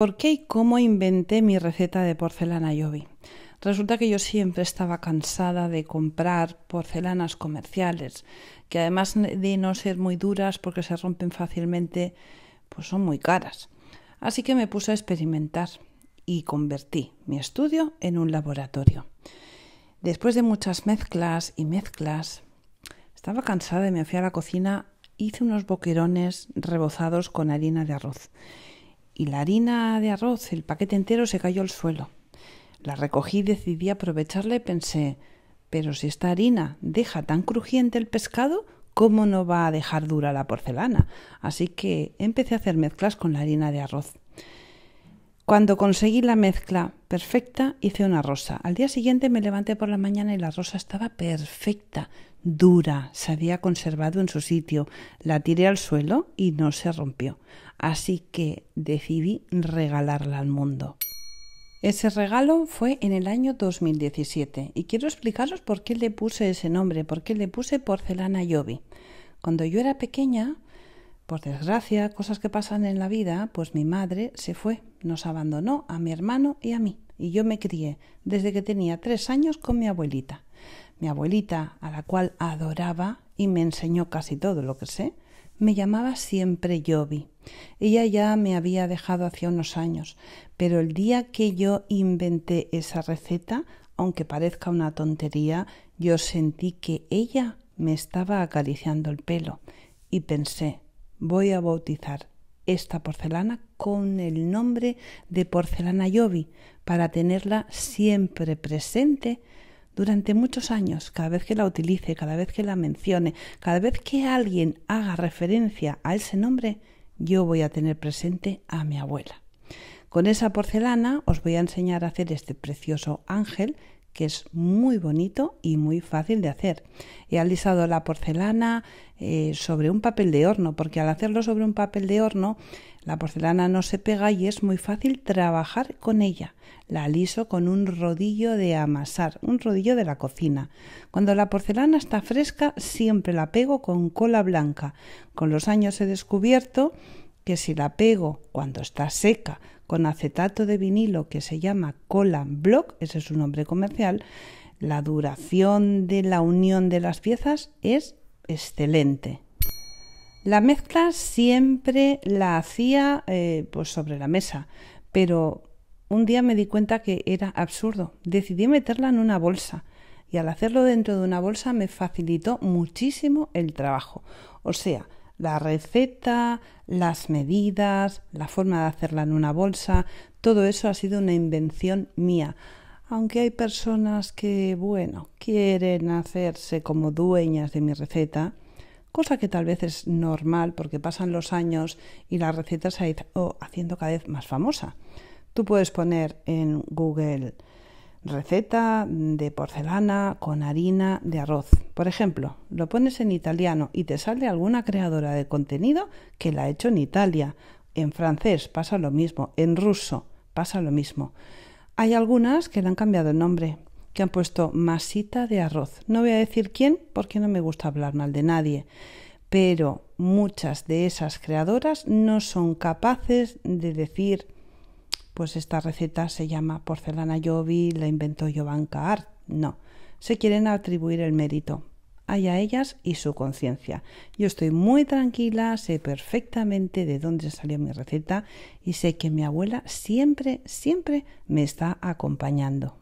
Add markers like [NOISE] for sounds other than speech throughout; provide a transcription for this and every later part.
¿Por qué y cómo inventé mi receta de porcelana Yobi? Resulta que yo siempre estaba cansada de comprar porcelanas comerciales, que además de no ser muy duras porque se rompen fácilmente, pues son muy caras. Así que me puse a experimentar y convertí mi estudio en un laboratorio. Después de muchas mezclas y mezclas, estaba cansada y me fui a la cocina, hice unos boquerones rebozados con harina de arroz y la harina de arroz, el paquete entero, se cayó al suelo. La recogí y decidí aprovecharla y pensé, pero si esta harina deja tan crujiente el pescado, ¿cómo no va a dejar dura la porcelana? Así que empecé a hacer mezclas con la harina de arroz. Cuando conseguí la mezcla perfecta, hice una rosa. Al día siguiente me levanté por la mañana y la rosa estaba perfecta, dura, se había conservado en su sitio. La tiré al suelo y no se rompió así que decidí regalarla al mundo. Ese regalo fue en el año 2017 y quiero explicaros por qué le puse ese nombre, por qué le puse porcelana Yobi. Cuando yo era pequeña, por desgracia, cosas que pasan en la vida, pues mi madre se fue, nos abandonó a mi hermano y a mí, y yo me crié desde que tenía tres años con mi abuelita. Mi abuelita, a la cual adoraba y me enseñó casi todo lo que sé, me llamaba siempre Yobi. Ella ya me había dejado hacía unos años, pero el día que yo inventé esa receta, aunque parezca una tontería, yo sentí que ella me estaba acariciando el pelo y pensé, voy a bautizar esta porcelana con el nombre de porcelana Yobi para tenerla siempre presente durante muchos años, cada vez que la utilice, cada vez que la mencione, cada vez que alguien haga referencia a ese nombre, yo voy a tener presente a mi abuela. Con esa porcelana os voy a enseñar a hacer este precioso ángel que es muy bonito y muy fácil de hacer. He alisado la porcelana eh, sobre un papel de horno, porque al hacerlo sobre un papel de horno la porcelana no se pega y es muy fácil trabajar con ella. La aliso con un rodillo de amasar, un rodillo de la cocina. Cuando la porcelana está fresca siempre la pego con cola blanca. Con los años he descubierto que si la pego cuando está seca con acetato de vinilo que se llama cola block, ese es su nombre comercial, la duración de la unión de las piezas es excelente. La mezcla siempre la hacía eh, pues sobre la mesa, pero un día me di cuenta que era absurdo. Decidí meterla en una bolsa y al hacerlo dentro de una bolsa me facilitó muchísimo el trabajo. O sea, la receta, las medidas, la forma de hacerla en una bolsa, todo eso ha sido una invención mía. Aunque hay personas que, bueno, quieren hacerse como dueñas de mi receta, cosa que tal vez es normal porque pasan los años y la receta se ha ido haciendo cada vez más famosa. Tú puedes poner en Google receta de porcelana con harina de arroz. Por ejemplo, lo pones en italiano y te sale alguna creadora de contenido que la ha hecho en Italia. En francés pasa lo mismo, en ruso pasa lo mismo. Hay algunas que le han cambiado el nombre, que han puesto masita de arroz. No voy a decir quién porque no me gusta hablar mal de nadie, pero muchas de esas creadoras no son capaces de decir, pues esta receta se llama porcelana jovi la inventó Jovanka Art. No, se quieren atribuir el mérito. Hay a ellas y su conciencia. Yo estoy muy tranquila, sé perfectamente de dónde salió mi receta y sé que mi abuela siempre, siempre me está acompañando.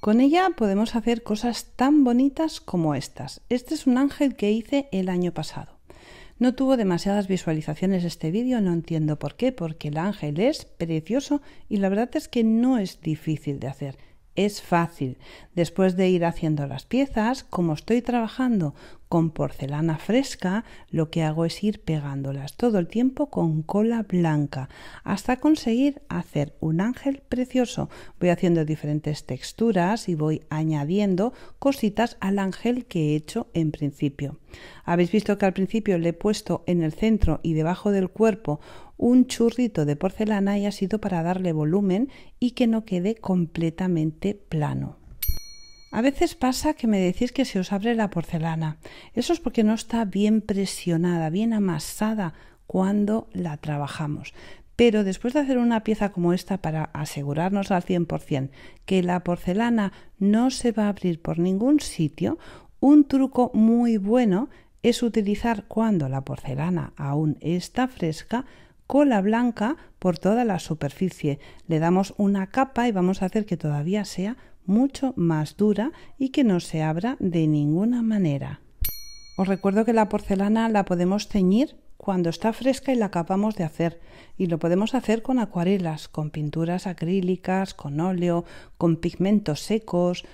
Con ella podemos hacer cosas tan bonitas como estas. Este es un ángel que hice el año pasado. No tuvo demasiadas visualizaciones este vídeo, no entiendo por qué, porque el ángel es precioso y la verdad es que no es difícil de hacer. Es fácil. Después de ir haciendo las piezas, como estoy trabajando con porcelana fresca lo que hago es ir pegándolas todo el tiempo con cola blanca hasta conseguir hacer un ángel precioso. Voy haciendo diferentes texturas y voy añadiendo cositas al ángel que he hecho en principio. Habéis visto que al principio le he puesto en el centro y debajo del cuerpo un churrito de porcelana y ha sido para darle volumen y que no quede completamente plano. A veces pasa que me decís que se os abre la porcelana. Eso es porque no está bien presionada, bien amasada cuando la trabajamos. Pero después de hacer una pieza como esta para asegurarnos al 100% que la porcelana no se va a abrir por ningún sitio, un truco muy bueno es utilizar cuando la porcelana aún está fresca cola blanca por toda la superficie. Le damos una capa y vamos a hacer que todavía sea mucho más dura y que no se abra de ninguna manera. Os recuerdo que la porcelana la podemos ceñir cuando está fresca y la acabamos de hacer. Y lo podemos hacer con acuarelas, con pinturas acrílicas, con óleo, con pigmentos secos,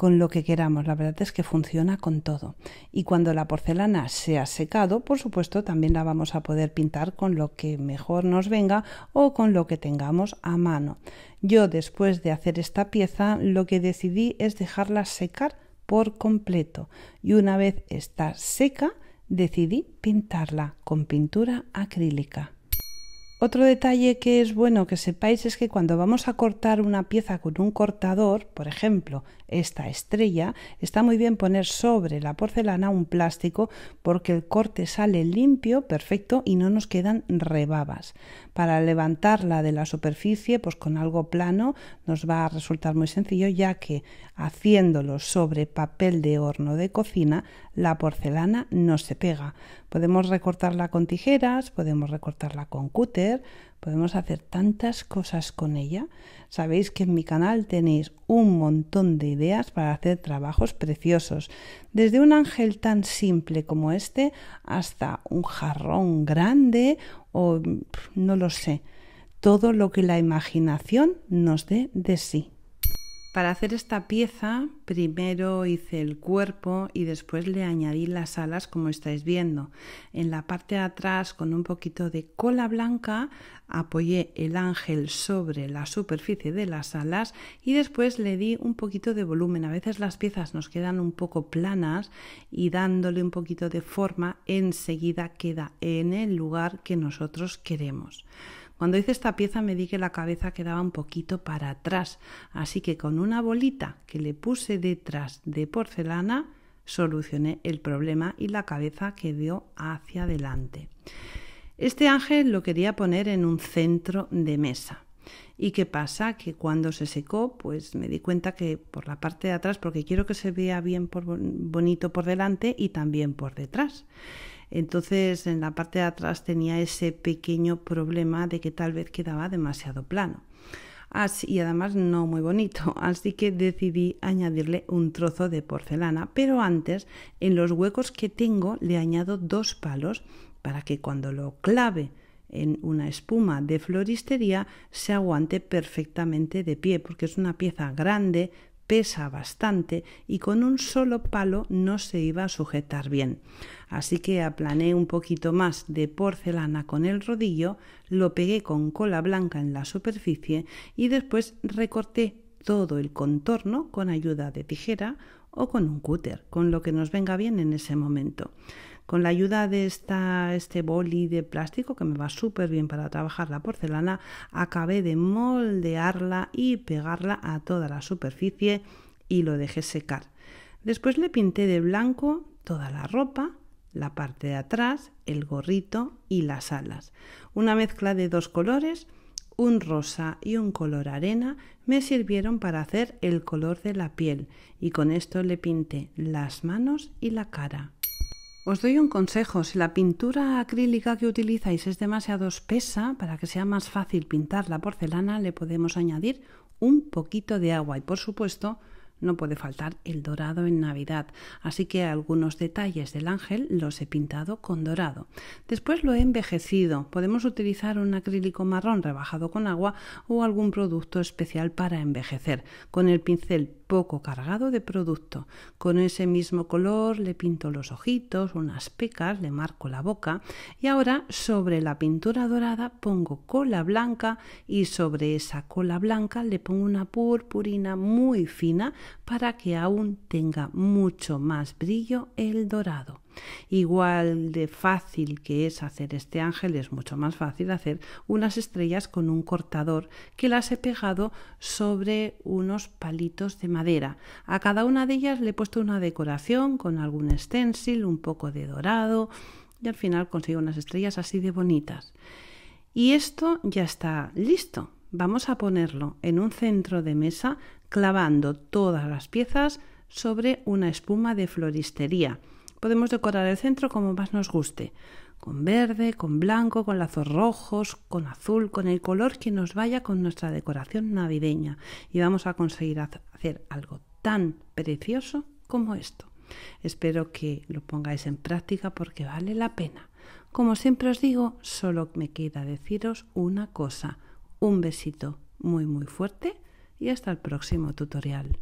con lo que queramos. La verdad es que funciona con todo. Y cuando la porcelana se ha secado, por supuesto, también la vamos a poder pintar con lo que mejor nos venga o con lo que tengamos a mano. Yo después de hacer esta pieza, lo que decidí es dejarla secar por completo. Y una vez está seca, decidí pintarla con pintura acrílica. Otro detalle que es bueno que sepáis es que cuando vamos a cortar una pieza con un cortador, por ejemplo, esta estrella, está muy bien poner sobre la porcelana un plástico porque el corte sale limpio, perfecto y no nos quedan rebabas. Para levantarla de la superficie, pues con algo plano nos va a resultar muy sencillo ya que haciéndolo sobre papel de horno de cocina, la porcelana no se pega. Podemos recortarla con tijeras, podemos recortarla con cúter, podemos hacer tantas cosas con ella. Sabéis que en mi canal tenéis un montón de ideas para hacer trabajos preciosos, desde un ángel tan simple como este hasta un jarrón grande o no lo sé, todo lo que la imaginación nos dé de sí. Para hacer esta pieza, primero hice el cuerpo y después le añadí las alas como estáis viendo. En la parte de atrás, con un poquito de cola blanca, apoyé el ángel sobre la superficie de las alas y después le di un poquito de volumen. A veces las piezas nos quedan un poco planas y dándole un poquito de forma, enseguida queda en el lugar que nosotros queremos. Cuando hice esta pieza me di que la cabeza quedaba un poquito para atrás, así que con una bolita que le puse detrás de porcelana solucioné el problema y la cabeza quedó hacia adelante. Este ángel lo quería poner en un centro de mesa. ¿Y qué pasa? Que cuando se secó, pues me di cuenta que por la parte de atrás, porque quiero que se vea bien bonito por delante y también por detrás. Entonces en la parte de atrás tenía ese pequeño problema de que tal vez quedaba demasiado plano. Así, y además no muy bonito, [LAUGHS] así que decidí añadirle un trozo de porcelana, pero antes en los huecos que tengo le añado dos palos para que cuando lo clave en una espuma de floristería se aguante perfectamente de pie, porque es una pieza grande, pesa bastante y con un solo palo no se iba a sujetar bien. Así que aplané un poquito más de porcelana con el rodillo, lo pegué con cola blanca en la superficie y después recorté todo el contorno con ayuda de tijera o con un cúter, con lo que nos venga bien en ese momento. Con la ayuda de esta, este boli de plástico que me va súper bien para trabajar la porcelana, acabé de moldearla y pegarla a toda la superficie y lo dejé secar. Después le pinté de blanco toda la ropa, la parte de atrás, el gorrito y las alas. Una mezcla de dos colores, un rosa y un color arena, me sirvieron para hacer el color de la piel y con esto le pinté las manos y la cara. Os doy un consejo, si la pintura acrílica que utilizáis es demasiado espesa, para que sea más fácil pintar la porcelana, le podemos añadir un poquito de agua y por supuesto no puede faltar el dorado en Navidad, así que algunos detalles del ángel los he pintado con dorado. Después lo he envejecido, podemos utilizar un acrílico marrón rebajado con agua o algún producto especial para envejecer. Con el pincel poco cargado de producto. Con ese mismo color le pinto los ojitos, unas pecas, le marco la boca y ahora sobre la pintura dorada pongo cola blanca y sobre esa cola blanca le pongo una purpurina muy fina para que aún tenga mucho más brillo el dorado. Igual de fácil que es hacer este ángel, es mucho más fácil hacer unas estrellas con un cortador que las he pegado sobre unos palitos de madera. A cada una de ellas le he puesto una decoración con algún stencil, un poco de dorado y al final consigo unas estrellas así de bonitas. Y esto ya está listo. Vamos a ponerlo en un centro de mesa clavando todas las piezas sobre una espuma de floristería. Podemos decorar el centro como más nos guste, con verde, con blanco, con lazos rojos, con azul, con el color que nos vaya con nuestra decoración navideña y vamos a conseguir hacer algo tan precioso como esto. Espero que lo pongáis en práctica porque vale la pena. Como siempre os digo, solo me queda deciros una cosa. Un besito muy muy fuerte y hasta el próximo tutorial.